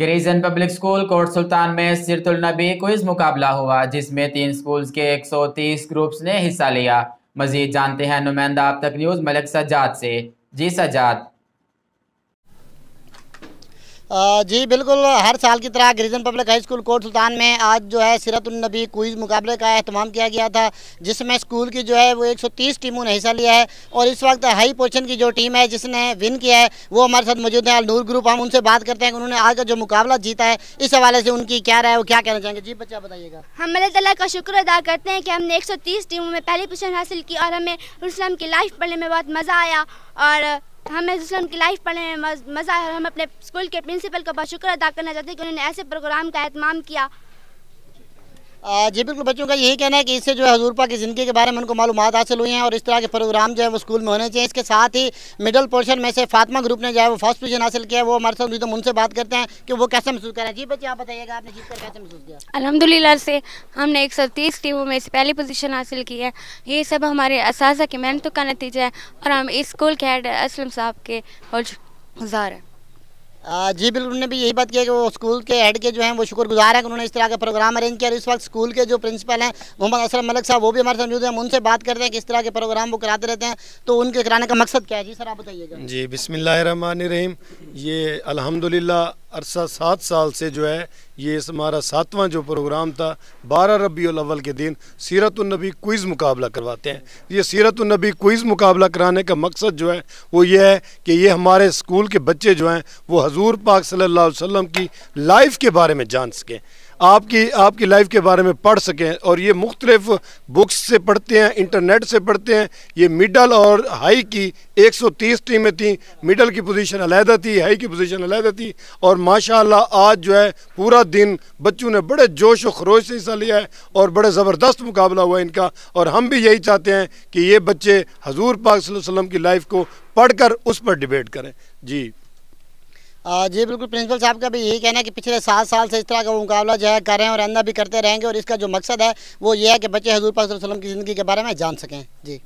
ग्रीजन public school Kot Sultan में सिरतुल नबी quiz मुकाबला हुआ जिसमें तीन स्कूल्स के 130 ग्रुप्स ने हिस्सा लिया मजीद जानते हैं नुमाइंदा आप तक न्यूज़ मलिक सजाद से जी सजाद जी बिल्कुल हर साल की तरह Girijan public high school Kot Sultan में आज जो है सिरतुलनबी क्विज़ मुकाबले का अहतमाम किया गया था जिसमें स्कूल की जो है वो 130 टीमों ने हिस्सा लिया है और इस वक्त हाई पोजिशन की जो टीम है जिसने विन किया है वो हमारे साथ मौजूद है नूर ग्रुप हम उनसे बात करते हैं उन्होंने आज का जो मुकाबला जीता है इस हवाले से उनकी क्या राय वो क्या कहना चाहेंगे जी बच्चा बताइएगा हम अल्लाह तला का शुक्र अदा करते हैं कि हमने एक टीमों में पहली पोजिशन हासिल की और हमें की लाइफ पढ़ने में बहुत मज़ा आया और हमें जिससे उनकी लाइफ पढ़ने में मज़ा है और हम अपने स्कूल के प्रिंसिपल का बहुत शुक्र अदा करना चाहते हैं कि उन्होंने ऐसे प्रोग्राम का अहतमाम किया जी बिल्कुल बच्चों का यही कहना है कि इससे जो है हजूर पा की ज़िंदगी के बारे में उनको मालूम हासिल हुई हैं और इस तरह के प्रोग्राम जो है वो स्कूल में होने चाहिए इसके साथ ही मिडल पोर्शन में से फातमा ग्रुप ने जो है वो फर्स्ट पोजिशन हासिल किया वो हमारे साथ तो उनसे बात करते हैं कि वो कैसे महसूस करें जी बच्चे आप बताइएगा आपने जीत कर कैसे महसूस किया अलहमदिल्ला से हमने एक सौ तीस टीमों में से पहली पोजिशन हासिल की है ये सब हमारे इस की मेहनतों का नतीजा है और हम इस स्कूल के हेड असलम साहब के और गुजार हैं जी बिल्कुल उन्होंने भी यही बात किया कि वो स्कूल के हेड के जो हैं वो शुक्रगुजार हैं कि उन्होंने इस तरह का प्रोग्राम अरेंज किया इस वक्त स्कूल के जो प्रिंसिपल हैं मोहम्मद असलम मलिक साहब वो भी हमारे साथ मौजूद हैं उनसे बात करते हैं कि इस तरह के प्रोग्राम वो कराते रहते हैं तो उनके कराने का मकसद क्या है जी सर आप बताइएगा जी बिसमीम ये अलहमदिल्ला अरसा सात साल से जो है ये हमारा सातवां जो प्रोग्राम था बारह रबी अलावल के दिन सीरतुलनबी क्विज़ मुकाबला करवाते हैं ये सीरतुलनबी क्विज़ मुकाबला कराने का मकसद जो है वो ये है कि ये हमारे स्कूल के बच्चे जो हैं वो हजूर पाक सल्ला वसम की लाइफ के बारे में जान सकें आपकी आपकी लाइफ के बारे में पढ़ सकें और ये मुख्तलिफ बुक्स से पढ़ते हैं इंटरनेट से पढ़ते हैं ये मिडल और हाई की 130 टीमें थी मिडल की पोजीशन अलहदा थी हाई की पोजीशन अलहदा थी और माशाल्लाह आज जो है पूरा दिन बच्चों ने बड़े जोश व खरोश से हिस्सा लिया है और बड़े ज़बरदस्त मुकाबला हुआ इनका और हम भी यही चाहते हैं कि ये बच्चे हजूर पाक वसल्लम की लाइफ को पढ़ कर उस पर डिबेट करें जी जी बिल्कुल प्रिंसिपल साहब का भी यही कहना है कि पिछले सात साल से इस तरह का वो मुकाबला जो है कर रहे हैं और अंदा भी करते रहेंगे और इसका जो मकसद है वो ये है कि बच्चे हजूर पाक वसलम की ज़िंदगी के बारे में जान सकें जी